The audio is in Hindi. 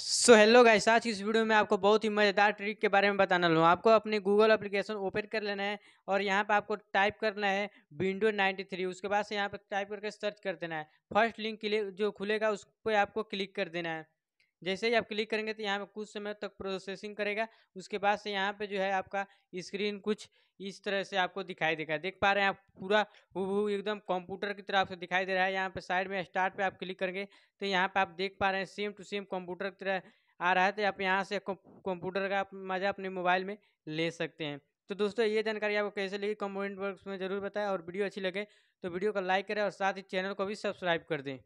सो हेलो गाइस आज इस वीडियो में आपको बहुत ही मज़ेदार ट्रिक के बारे में बताना लूँ आपको अपने गूगल एप्लीकेशन ओपन कर लेना है और यहाँ पर आपको टाइप करना है विंडो 93 उसके बाद से यहाँ पर टाइप करके सर्च कर देना है फर्स्ट लिंक के लिए जो खुलेगा उस पर आपको क्लिक कर देना है जैसे ही आप क्लिक करेंगे तो यहाँ पे कुछ समय तक प्रोसेसिंग करेगा उसके बाद से यहाँ पे जो है आपका स्क्रीन कुछ इस तरह से आपको दिखाई देगा देख पा रहे हैं आप पूरा हु एकदम कंप्यूटर की तरह आपसे दिखाई दे रहा है यहाँ पे साइड में स्टार्ट पे आप क्लिक करेंगे तो यहाँ पर आप देख पा रहे हैं सेम टू सेम कंप्यूटर की तरह आ रहा है तो आप यहाँ से कंप्यूटर का मज़ा अपने मोबाइल में ले सकते हैं तो दोस्तों ये जानकारी आपको कैसे लगी कमेंट बॉक्स में जरूर बताएं और वीडियो अच्छी लगे तो वीडियो को लाइक करें और साथ ही चैनल को भी सब्सक्राइब कर दें